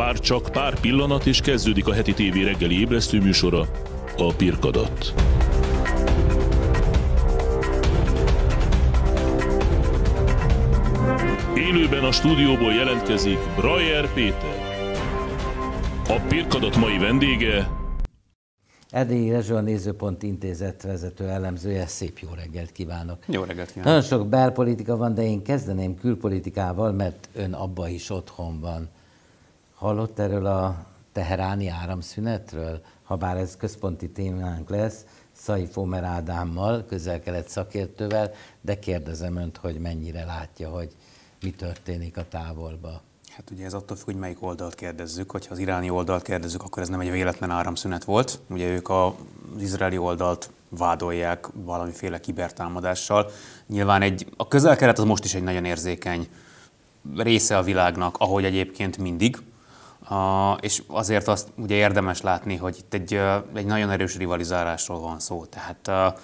Már csak pár pillanat és kezdődik a heti tévé reggeli ébresztő műsora, a Pirkadat. Élőben a stúdióból jelentkezik Brajer Péter. A Pirkadat mai vendége Erdélyi Rezső a Nézőpont Intézet vezető elemzője, szép jó reggelt kívánok! Jó reggelt kívánok! Nagyon sok belpolitika van, de én kezdeném külpolitikával, mert ön abba is otthon van. Hallott erről a teheráni áramszünetről? Ha bár ez központi témánk lesz, Szai Fomer Ádámmal, közel-kelet szakértővel, de kérdezem önt, hogy mennyire látja, hogy mi történik a távolba. Hát ugye ez attól függ, hogy melyik oldalt kérdezzük. Hogyha az iráni oldalt kérdezzük, akkor ez nem egy véletlen áramszünet volt. Ugye ők az izraeli oldalt vádolják valamiféle kibertámadással. Nyilván egy, a közel-kelet az most is egy nagyon érzékeny része a világnak, ahogy egyébként mindig. A, és azért azt ugye érdemes látni, hogy itt egy, egy nagyon erős rivalizálásról van szó. Tehát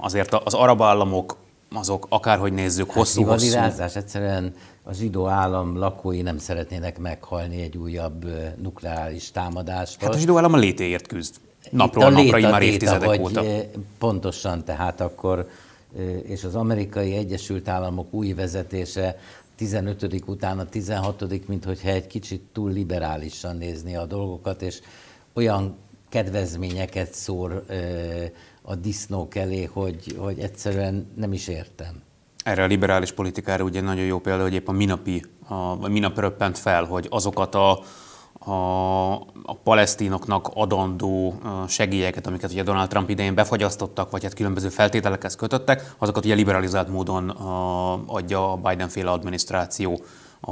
azért az arab államok, azok akárhogy nézzük, hát hosszú hosszú rivalizálás egyszerűen a zsidó állam lakói nem szeretnének meghalni egy újabb nukleáris támadást. Hát a zsidó állam a létéért küzd. Napról a napra, léta, már évtizedek léta, óta. Pontosan, tehát akkor és az amerikai Egyesült Államok új vezetése 15. után a 16. mint hogyha egy kicsit túl liberálisan nézni a dolgokat, és olyan kedvezményeket szór a disznók elé, hogy, hogy egyszerűen nem is értem. Erre a liberális politikára ugye nagyon jó példa, hogy épp a minapi, a, a minap röppent fel, hogy azokat a a, a palesztinoknak adandó segélyeket, amiket ugye Donald Trump idején befagyasztottak, vagy hát különböző feltételekhez kötöttek, azokat ugye liberalizált módon adja a Biden-féle adminisztráció a,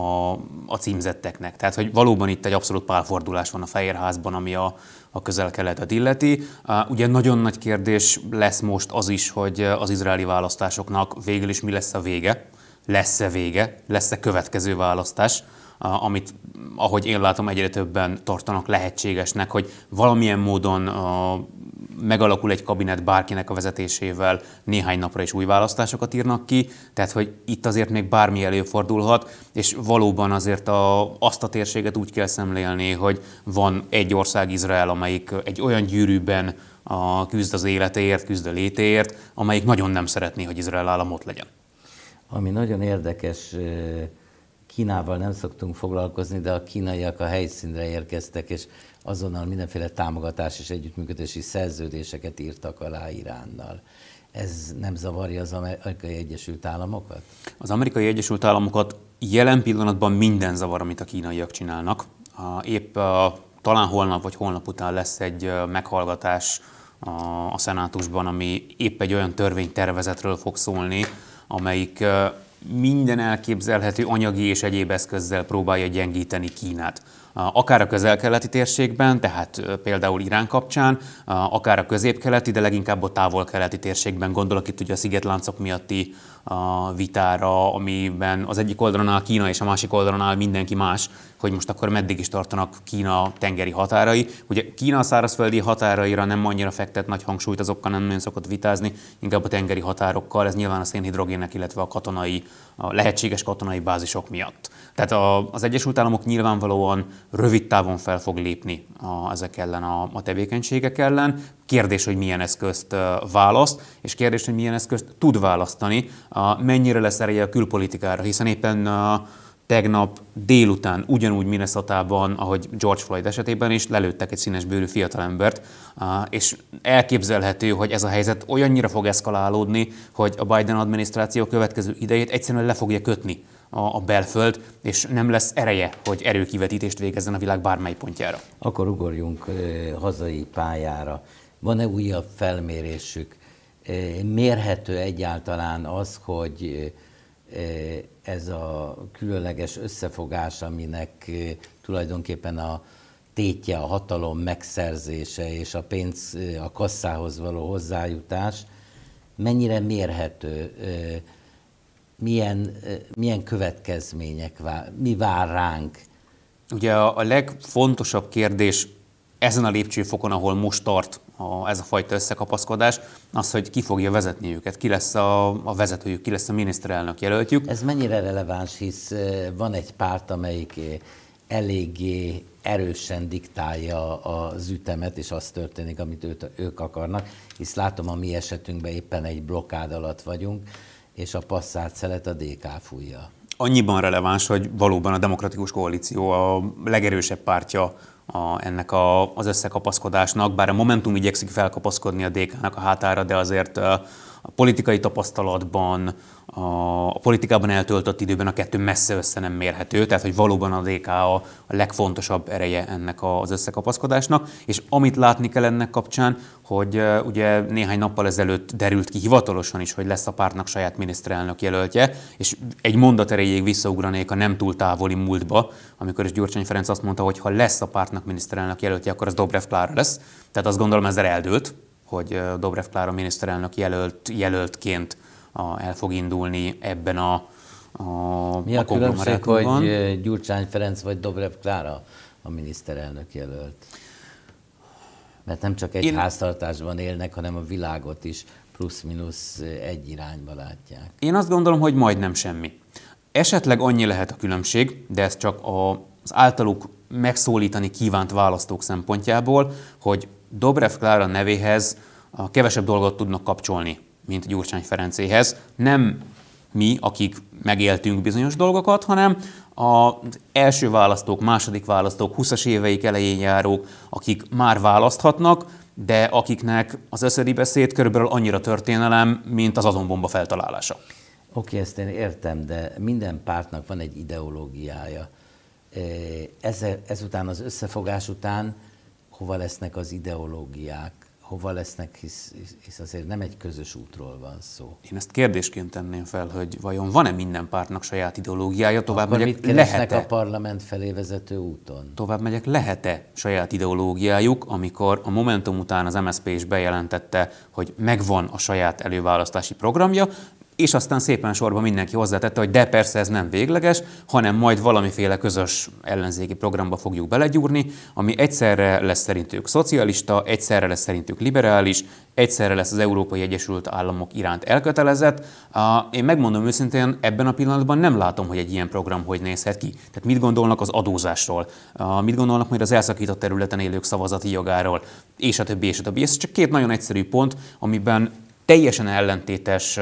a címzetteknek. Tehát, hogy valóban itt egy abszolút pálfordulás van a Fehérházban, ami a, a közel-keletet illeti. ugye nagyon nagy kérdés lesz most az is, hogy az izraeli választásoknak végül is mi lesz a vége, lesz-e vége, lesz-e következő választás amit, ahogy én látom, egyre többen tartanak lehetségesnek, hogy valamilyen módon megalakul egy kabinet bárkinek a vezetésével, néhány napra is új választásokat írnak ki, tehát hogy itt azért még bármi előfordulhat, és valóban azért a, azt a térséget úgy kell szemlélni, hogy van egy ország, Izrael, amelyik egy olyan gyűrűben a, küzd az életéért, küzd a létéért, amelyik nagyon nem szeretné, hogy Izrael államot legyen. Ami nagyon érdekes, Kínával nem szoktunk foglalkozni, de a kínaiak a helyszínre érkeztek, és azonnal mindenféle támogatás és együttműködési szerződéseket írtak alá Iránnal. Ez nem zavarja az amerikai Egyesült Államokat? Az amerikai Egyesült Államokat jelen pillanatban minden zavar, amit a kínaiak csinálnak. Épp talán holnap vagy holnap után lesz egy meghallgatás a szenátusban, ami épp egy olyan törvénytervezetről fog szólni, amelyik minden elképzelhető anyagi és egyéb eszközzel próbálja gyengíteni Kínát. Akár a közel-keleti térségben, tehát például Irán kapcsán, akár a közép-keleti, de leginkább a távol-keleti térségben, gondolok itt ugye a szigetláncok miatti a vitára, amiben az egyik áll Kína és a másik áll mindenki más, hogy most akkor meddig is tartanak Kína tengeri határai. Ugye Kína a szárazföldi határaira nem annyira fektet nagy hangsúlyt, azokkal nem nagyon szokott vitázni, inkább a tengeri határokkal, ez nyilván a szénhidrogének, illetve a katonai uh, a lehetséges katonai bázisok miatt. Tehát a, az Egyesült Államok nyilvánvalóan rövid távon fel fog lépni a, ezek ellen a, a tevékenységek ellen. Kérdés, hogy milyen eszközt választ, és kérdés, hogy milyen eszközt tud választani, a, mennyire lesz ereje a külpolitikára, hiszen éppen a, tegnap délután ugyanúgy Minnesota-ban, ahogy George Floyd esetében is, lelőttek egy színes bőrű fiatalembert, és elképzelhető, hogy ez a helyzet olyannyira fog eszkalálódni, hogy a Biden adminisztráció következő idejét egyszerűen le fogja kötni a, a belföld, és nem lesz ereje, hogy erőkivetítést végezzen a világ bármely pontjára. Akkor ugorjunk hazai pályára. Van-e újabb felmérésük? Mérhető egyáltalán az, hogy Eh, ez a különleges összefogás, aminek eh, tulajdonképpen a tétje a hatalom megszerzése és a pénz eh, a kasszához való hozzájutás, mennyire mérhető, milyen, milyen következmények vár, mi vár ránk? Ugye a, a legfontosabb kérdés ezen a lépcsőfokon, ahol most tart a, ez a fajta összekapaszkodás, az, hogy ki fogja vezetni őket, ki lesz a, a vezetőjük, ki lesz a miniszterelnök jelöltjük. Ez mennyire releváns, hisz van egy párt, amelyik eléggé erősen diktálja az ütemet, és az történik, amit őt, ők akarnak, hisz látom a mi esetünkben éppen egy blokkád alatt vagyunk, és a passzát szelet a DK fújja. Annyiban releváns, hogy valóban a demokratikus koalíció a legerősebb pártja a, ennek a, az összekapaszkodásnak, bár a Momentum igyekszik felkapaszkodni a DK-nak a hátára, de azért a politikai tapasztalatban, a, a politikában eltöltött időben a kettő messze össze nem mérhető, tehát hogy valóban a DK a, a legfontosabb ereje ennek az összekapaszkodásnak, és amit látni kell ennek kapcsán, hogy ugye néhány nappal ezelőtt derült ki hivatalosan is, hogy lesz a pártnak saját miniszterelnök jelöltje, és egy mondat erejéig visszaugranék a nem túl távoli múltba, amikor is Gyurcsány Ferenc azt mondta, hogy ha lesz a pártnak miniszterelnök jelöltje, akkor az Dobrev Klára lesz. Tehát azt gondolom ezzel eldőlt, hogy Dobrev Klára miniszterelnök jelölt, jelöltként el fog indulni ebben a, a Mi a különbség, hogy Gyurcsány Ferenc vagy Dobrev Klára a miniszterelnök jelölt? Mert nem csak egy Én... háztartásban élnek, hanem a világot is plusz-minusz egy irányba látják. Én azt gondolom, hogy majdnem semmi. Esetleg annyi lehet a különbség, de ez csak a az általuk megszólítani kívánt választók szempontjából, hogy Dobrev Klára nevéhez a kevesebb dolgot tudnak kapcsolni, mint Gyurcsány Ferencéhez. Nem mi, akik megéltünk bizonyos dolgokat, hanem az első választók, második választók, 20-as éveik elején járók, akik már választhatnak, de akiknek az összedi beszéd körülbelül annyira történelem, mint az atombomba feltalálása. Oké, okay, ezt én értem, de minden pártnak van egy ideológiája. Eh, ezután az összefogás után hova lesznek az ideológiák, hova lesznek, hisz, hisz azért nem egy közös útról van szó. Én ezt kérdésként tenném fel, hogy vajon van-e minden pártnak saját ideológiája, tovább Akkor megyek, mit lehet-e? a parlament felé vezető úton? Tovább megyek, lehet-e saját ideológiájuk, amikor a Momentum után az MSZP is bejelentette, hogy megvan a saját előválasztási programja, és aztán szépen sorban mindenki hozzátette, hogy de persze ez nem végleges, hanem majd valamiféle közös ellenzéki programba fogjuk belegyúrni, ami egyszerre lesz szerintük szocialista, egyszerre lesz szerintük liberális, egyszerre lesz az Európai Egyesült Államok iránt elkötelezett. Én megmondom őszintén, ebben a pillanatban nem látom, hogy egy ilyen program hogy nézhet ki. Tehát mit gondolnak az adózásról, mit gondolnak majd az elszakított területen élők szavazati jogáról, és a többi, és a többi. Ez csak két nagyon egyszerű pont, amiben teljesen ellentétes,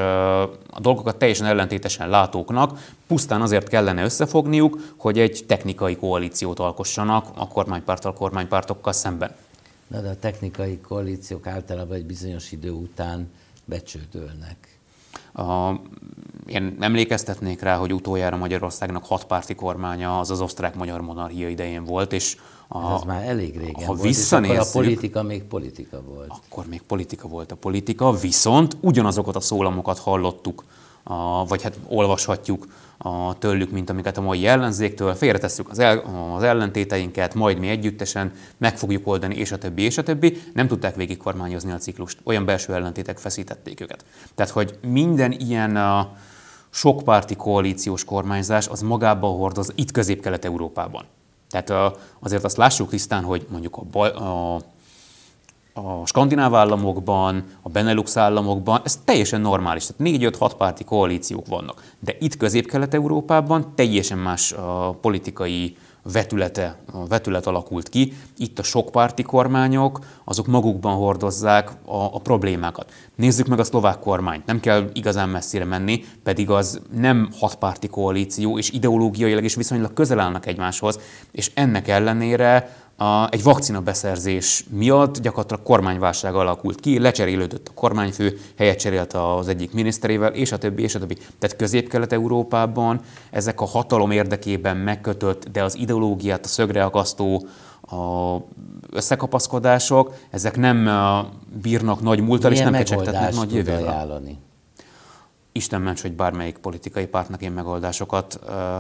a dolgokat teljesen ellentétesen látóknak pusztán azért kellene összefogniuk, hogy egy technikai koalíciót alkossanak a kormánypártal, kormánypártokkal szemben. Na de a technikai koalíciók általában egy bizonyos idő után becsődölnek. A, én emlékeztetnék rá, hogy utoljára Magyarországnak hatpárti kormánya az az osztrák-magyar monarchia idején volt, és a, ez már elég régen ha volt, akkor a politika még politika volt. Akkor még politika volt a politika, viszont ugyanazokat a szólamokat hallottuk a, vagy hát olvashatjuk a, tőlük, mint amiket a mai ellenzéktől, félretesszük az, el, az ellentéteinket, majd mi együttesen meg fogjuk oldani, és a többi, és a többi. Nem tudták kormányozni a ciklust, olyan belső ellentétek feszítették őket. Tehát, hogy minden ilyen a, sokpárti koalíciós kormányzás az magába hordoz itt közép-kelet-európában. Tehát azért azt lássuk tisztán, hogy mondjuk a, bal, a a skandináv államokban, a Benelux államokban, ez teljesen normális, tehát 4-5-6 párti koalíciók vannak. De itt Közép-Kelet-Európában teljesen más a politikai vetülete, a vetület alakult ki. Itt a sokpárti kormányok, azok magukban hordozzák a, a problémákat. Nézzük meg a szlovák kormányt, nem kell igazán messzire menni, pedig az nem hatpárti koalíció, és ideológiailag is viszonylag közel állnak egymáshoz, és ennek ellenére a, egy vakcina beszerzés miatt gyakorlatilag kormányválság alakult ki, lecserélődött a kormányfő, helyet cserélt az egyik miniszterével, és a többi, és a többi. Tehát közép-kelet-európában ezek a hatalom érdekében megkötött, de az ideológiát a szögre akasztó a összekapaszkodások, ezek nem bírnak nagy múltal, és nem kecsegtetnek nagy jövővel. ajánlani? Isten ments, hogy bármelyik politikai pártnak én megoldásokat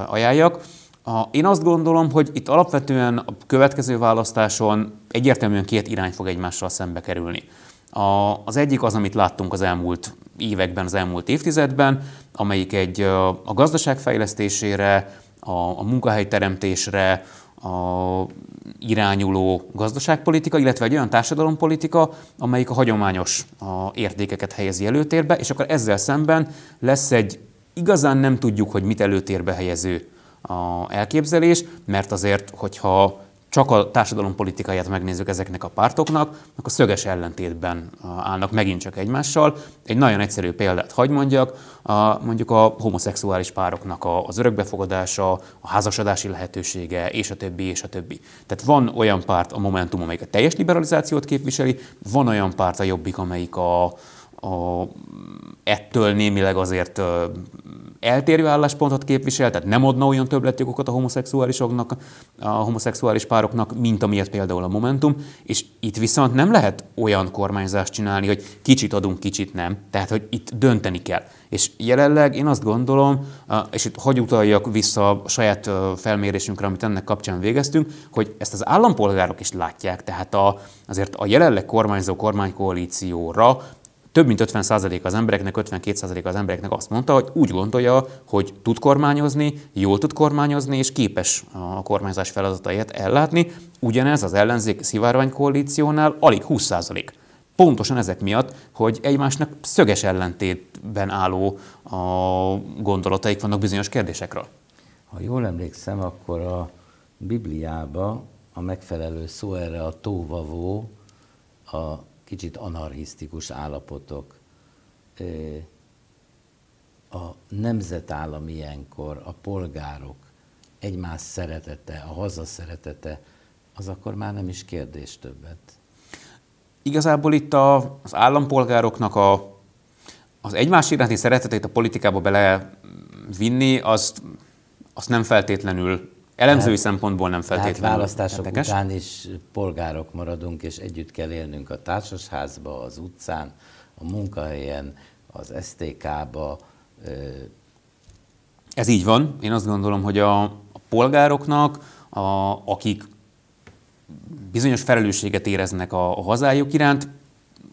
ajánljak. A, én azt gondolom, hogy itt alapvetően a következő választáson egyértelműen két irány fog egymással szembe kerülni. A, az egyik az, amit láttunk az elmúlt években, az elmúlt évtizedben, amelyik egy a gazdaság fejlesztésére, a, a munkahelyteremtésre a, irányuló gazdaságpolitika, illetve egy olyan társadalompolitika, amelyik a hagyományos a, értékeket helyezi előtérbe, és akkor ezzel szemben lesz egy igazán nem tudjuk, hogy mit előtérbe helyező a elképzelés, mert azért, hogyha csak a politikáját megnézzük ezeknek a pártoknak, akkor szöges ellentétben állnak megint csak egymással. Egy nagyon egyszerű példát hagy mondjak, a, mondjuk a homoszexuális pároknak az örökbefogadása, a házasodási lehetősége, és a többi, és a többi. Tehát van olyan párt, a Momentum, amelyik a teljes liberalizációt képviseli, van olyan párt, a Jobbik, amelyik a, a, ettől némileg azért eltérő álláspontot képvisel, tehát nem adna olyan többletjogokat a homoszexuálisoknak, a homoszexuális pároknak, mint amilyet például a Momentum, és itt viszont nem lehet olyan kormányzást csinálni, hogy kicsit adunk, kicsit nem. Tehát, hogy itt dönteni kell. És jelenleg én azt gondolom, és itt hagy utaljak vissza a saját felmérésünkre, amit ennek kapcsán végeztünk, hogy ezt az állampolgárok is látják, tehát a, azért a jelenleg kormányzó kormánykoalícióra több mint 50% az embereknek, 52% az embereknek azt mondta, hogy úgy gondolja, hogy tud kormányozni, jól tud kormányozni, és képes a kormányzás feladatait ellátni. Ugyanez az ellenzék szivárványkoalíciónál alig 20%. Pontosan ezek miatt, hogy egymásnak szöges ellentétben álló a gondolataik vannak bizonyos kérdésekről. Ha jól emlékszem, akkor a Bibliába a megfelelő szó erre a tóvavó, a kicsit anarchisztikus állapotok. A nemzetállam ilyenkor, a polgárok, egymás szeretete, a haza szeretete, az akkor már nem is kérdés többet. Igazából itt a, az állampolgároknak a, az egymás iránti szeretetét a politikába belevinni, azt, azt nem feltétlenül Elemzői tehát, szempontból nem feltétlenül. Tehát választások érdekes. után is polgárok maradunk, és együtt kell élnünk a társasházba, az utcán, a munkahelyen, az STK-ba. Ez így van. Én azt gondolom, hogy a, a polgároknak, a, akik bizonyos felelősséget éreznek a, a hazájuk iránt,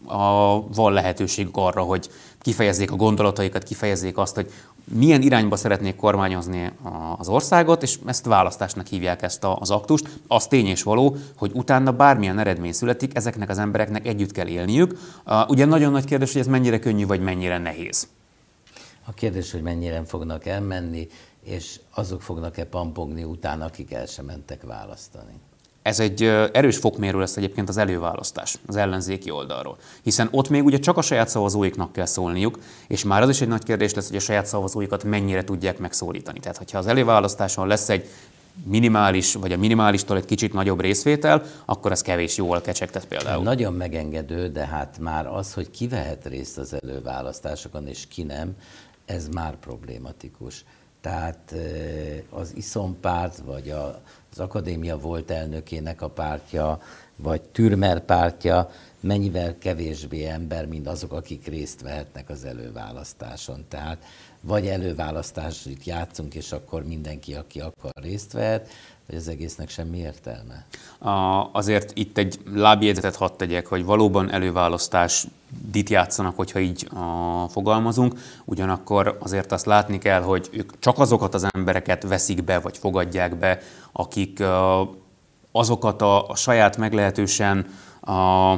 a, van lehetőség arra, hogy kifejezzék a gondolataikat, kifejezzék azt, hogy milyen irányba szeretnék kormányozni az országot, és ezt választásnak hívják ezt az aktust. Az tény és való, hogy utána bármilyen eredmény születik, ezeknek az embereknek együtt kell élniük. Ugye nagyon nagy kérdés, hogy ez mennyire könnyű, vagy mennyire nehéz. A kérdés, hogy mennyire fognak elmenni, és azok fognak-e pampogni utána, akik el sem mentek választani. Ez egy erős fokmérő lesz egyébként az előválasztás az ellenzéki oldalról. Hiszen ott még ugye csak a saját szavazóiknak kell szólniuk, és már az is egy nagy kérdés lesz, hogy a saját szavazóikat mennyire tudják megszólítani. Tehát, hogyha az előválasztáson lesz egy minimális, vagy a minimálistól egy kicsit nagyobb részvétel, akkor ez kevés jól kecsegtet például. Nagyon megengedő, de hát már az, hogy ki vehet részt az előválasztásokon és ki nem, ez már problématikus. Tehát az iszompárt, vagy a, az akadémia volt elnökének a pártja, vagy Türmer pártja mennyivel kevésbé ember, mint azok, akik részt vehetnek az előválasztáson. Tehát vagy előválasztásit játszunk, és akkor mindenki, aki akar részt vehet, vagy az egésznek semmi értelme? A, azért itt egy lábjegyzetet hadd tegyek, hogy valóban előválasztás dit játszanak, hogyha így a, fogalmazunk, ugyanakkor azért azt látni kell, hogy ők csak azokat az embereket veszik be, vagy fogadják be, akik a, azokat a, a saját meglehetősen a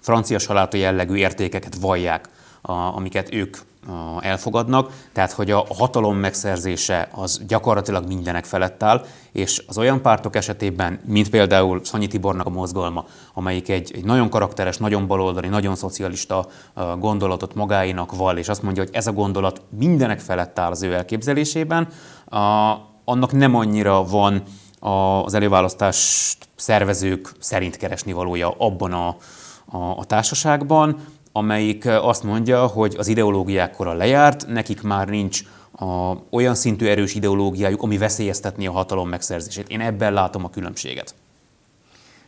francia saláta jellegű értékeket vallják, a, amiket ők elfogadnak, tehát hogy a hatalom megszerzése az gyakorlatilag mindenek felett áll, és az olyan pártok esetében, mint például Szanyi Tibornak a mozgalma, amelyik egy, egy nagyon karakteres, nagyon baloldali, nagyon szocialista gondolatot magáinak val, és azt mondja, hogy ez a gondolat mindenek felett áll az ő elképzelésében, a, annak nem annyira van az előválasztást szervezők szerint keresni valója abban a, a, a társaságban, amelyik azt mondja, hogy az ideológiák kora lejárt, nekik már nincs a, olyan szintű erős ideológiájuk, ami veszélyeztetni a hatalom megszerzését. Én ebben látom a különbséget.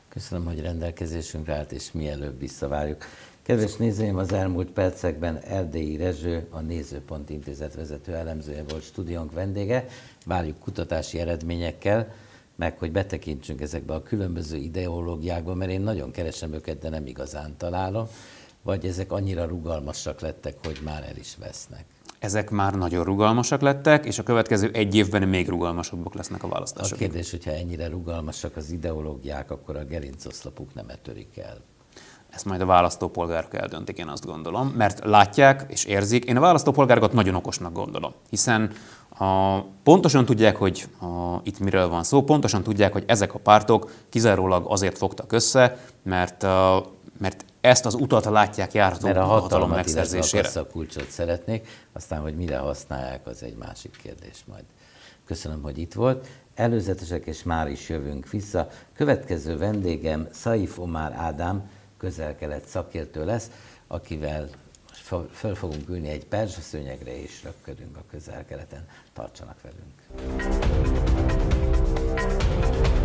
Köszönöm, hogy rendelkezésünkre állt, és mielőbb visszavárjuk. Kedves nézőim, az elmúlt percekben Erdélyi Rezső, a Nézőpont Intézet vezető elemzője volt stúdiónk vendége. Várjuk kutatási eredményekkel, meg hogy betekintsünk ezekbe a különböző ideológiákba, mert én nagyon keresem őket, de nem igazán találom vagy ezek annyira rugalmasak lettek, hogy már el is vesznek? Ezek már nagyon rugalmasak lettek, és a következő egy évben még rugalmasabbak lesznek a választások. A kérdés, hogyha ennyire rugalmasak az ideológiák, akkor a gerincoszlapuk nem etörik el. Ezt majd a választópolgárok eldöntik, én azt gondolom, mert látják és érzik. Én a választópolgárokat nagyon okosnak gondolom, hiszen a, pontosan tudják, hogy a, itt miről van szó, pontosan tudják, hogy ezek a pártok kizárólag azért fogtak össze, mert, a, mert ezt az utat látják járható Mert a hatalom megszerzésére. Mert a kulcsot szeretnék, aztán, hogy mire használják, az egy másik kérdés majd. Köszönöm, hogy itt volt. Előzetesek, és már is jövünk vissza. Következő vendégem Saif Omar Ádám, közel-kelet szakértő lesz, akivel föl fogunk ülni egy perzsaszőnyegre, és rökködünk a közel-keleten. Tartsanak velünk!